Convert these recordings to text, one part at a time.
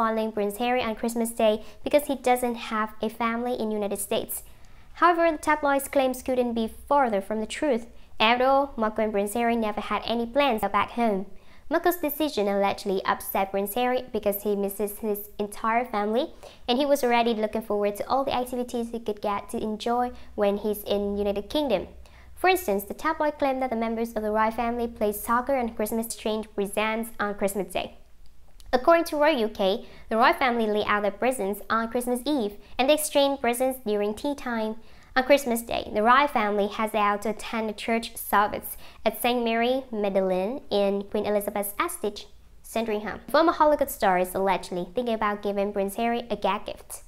corresponding Prince Harry on Christmas Day because he doesn't have a family in United States. However, the tabloid's claims couldn't be further from the truth. After all, Marco and Prince Harry never had any plans back home. Marco's decision allegedly upset Prince Harry because he misses his entire family and he was already looking forward to all the activities he could get to enjoy when he's in United Kingdom. For instance, the tabloid claimed that the members of the royal family play soccer on Christmas exchange presents on Christmas Day. According to Royal UK, the royal family lay out their presents on Christmas Eve and they presents during tea time. On Christmas Day, the royal family heads out to attend a church service at St. Mary Magdalene in Queen Elizabeth's Estate, Sandringham. Former Hollywood star is allegedly thinking about giving Prince Harry a gag gift.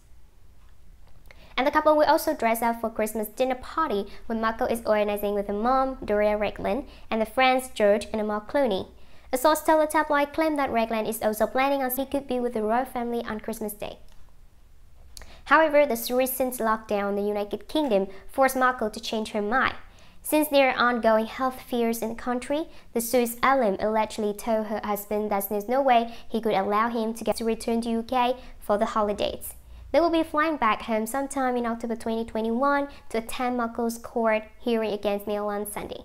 And the couple will also dress up for Christmas dinner party when Marco is organizing with her mom, Doria Ragland, and the friends George and Amal Clooney. A source told a tabloid claimed that Raglan is also planning on he could be with the royal family on Christmas Day. However, this recent lockdown in the United Kingdom forced Markle to change her mind. Since there are ongoing health fears in the country, the Swiss alum allegedly told her husband that there's no way he could allow him to get to return to UK for the holidays. They will be flying back home sometime in October 2021 to attend Markle's court hearing against Mail on Sunday.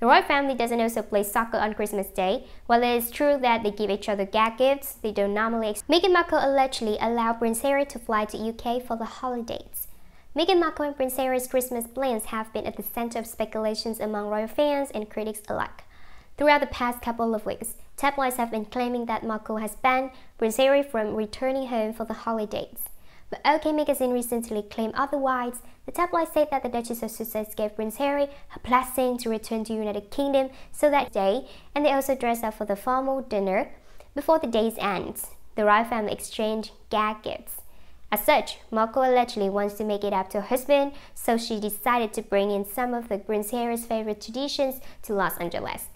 The royal family doesn't also play soccer on Christmas Day. While it is true that they give each other gag gifts, they don't normally. Meghan Markle allegedly allowed Prince Harry to fly to UK for the holidays. Meghan Markle and Prince Harry's Christmas plans have been at the center of speculations among royal fans and critics alike. Throughout the past couple of weeks, tabloids have been claiming that Markle has banned Prince Harry from returning home for the holidays but OK magazine recently claimed otherwise. The tabloid said that the Duchess of Sussex gave Prince Harry her blessing to return to United Kingdom so that day, and they also dressed up for the formal dinner before the day's end. The royal family exchanged gag gifts. As such, Marco allegedly wants to make it up to her husband, so she decided to bring in some of the Prince Harry's favorite traditions to Los Angeles.